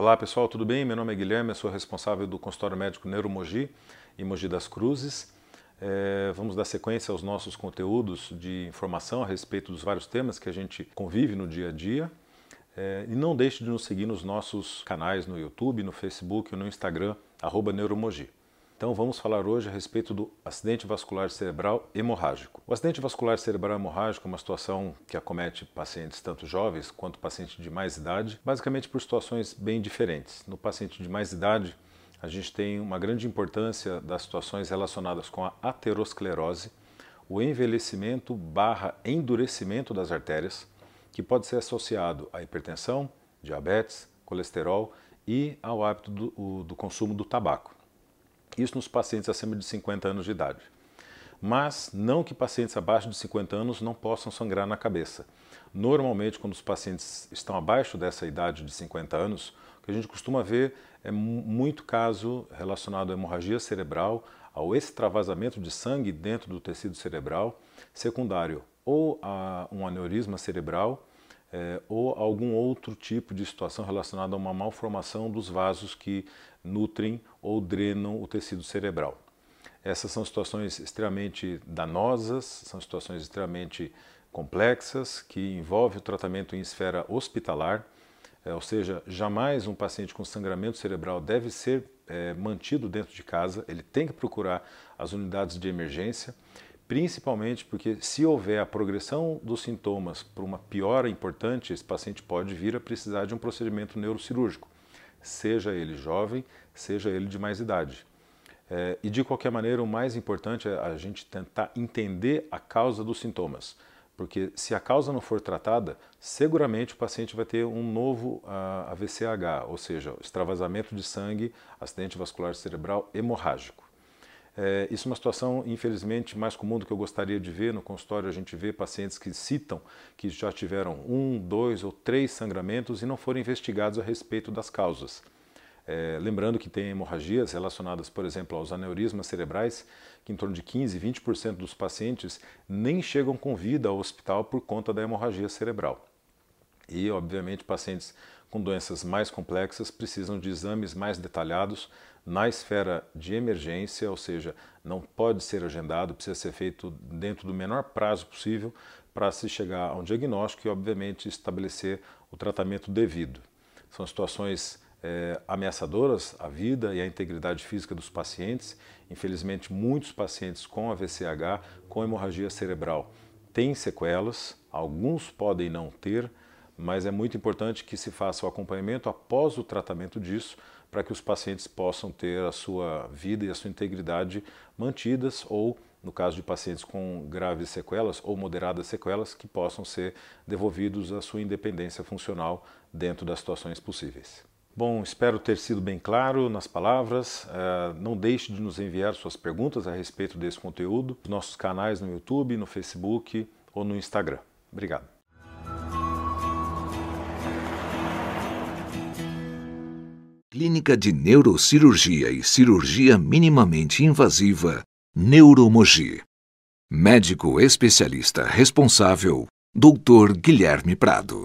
Olá pessoal, tudo bem? Meu nome é Guilherme, sou responsável do consultório médico Neuromogi em Mogi das Cruzes. É, vamos dar sequência aos nossos conteúdos de informação a respeito dos vários temas que a gente convive no dia a dia. É, e não deixe de nos seguir nos nossos canais no YouTube, no Facebook e no Instagram, arroba Neuromogi. Então vamos falar hoje a respeito do acidente vascular cerebral hemorrágico. O acidente vascular cerebral hemorrágico é uma situação que acomete pacientes tanto jovens quanto pacientes de mais idade, basicamente por situações bem diferentes. No paciente de mais idade, a gente tem uma grande importância das situações relacionadas com a aterosclerose, o envelhecimento barra endurecimento das artérias, que pode ser associado à hipertensão, diabetes, colesterol e ao hábito do, do consumo do tabaco isso nos pacientes acima de 50 anos de idade. Mas não que pacientes abaixo de 50 anos não possam sangrar na cabeça. Normalmente, quando os pacientes estão abaixo dessa idade de 50 anos, o que a gente costuma ver é muito caso relacionado à hemorragia cerebral, ao extravasamento de sangue dentro do tecido cerebral, secundário ou a um aneurisma cerebral é, ou algum outro tipo de situação relacionada a uma malformação dos vasos que nutrem ou drenam o tecido cerebral. Essas são situações extremamente danosas, são situações extremamente complexas que envolvem o tratamento em esfera hospitalar, é, ou seja, jamais um paciente com sangramento cerebral deve ser é, mantido dentro de casa, ele tem que procurar as unidades de emergência principalmente porque se houver a progressão dos sintomas para uma piora importante, esse paciente pode vir a precisar de um procedimento neurocirúrgico, seja ele jovem, seja ele de mais idade. É, e de qualquer maneira, o mais importante é a gente tentar entender a causa dos sintomas, porque se a causa não for tratada, seguramente o paciente vai ter um novo AVCH, ou seja, extravasamento de sangue, acidente vascular cerebral hemorrágico. É, isso é uma situação, infelizmente, mais comum do que eu gostaria de ver. No consultório, a gente vê pacientes que citam que já tiveram um, dois ou três sangramentos e não foram investigados a respeito das causas. É, lembrando que tem hemorragias relacionadas, por exemplo, aos aneurismas cerebrais, que em torno de 15, 20% dos pacientes nem chegam com vida ao hospital por conta da hemorragia cerebral. E, obviamente, pacientes com doenças mais complexas precisam de exames mais detalhados na esfera de emergência, ou seja, não pode ser agendado, precisa ser feito dentro do menor prazo possível para se chegar a um diagnóstico e, obviamente, estabelecer o tratamento devido. São situações é, ameaçadoras à vida e à integridade física dos pacientes. Infelizmente, muitos pacientes com AVCH, com hemorragia cerebral, têm sequelas, alguns podem não ter mas é muito importante que se faça o acompanhamento após o tratamento disso, para que os pacientes possam ter a sua vida e a sua integridade mantidas ou, no caso de pacientes com graves sequelas ou moderadas sequelas, que possam ser devolvidos à sua independência funcional dentro das situações possíveis. Bom, espero ter sido bem claro nas palavras. Eh, não deixe de nos enviar suas perguntas a respeito desse conteúdo, nos nossos canais no YouTube, no Facebook ou no Instagram. Obrigado. Clínica de Neurocirurgia e Cirurgia Minimamente Invasiva, Neuromogi. Médico especialista responsável, Dr. Guilherme Prado.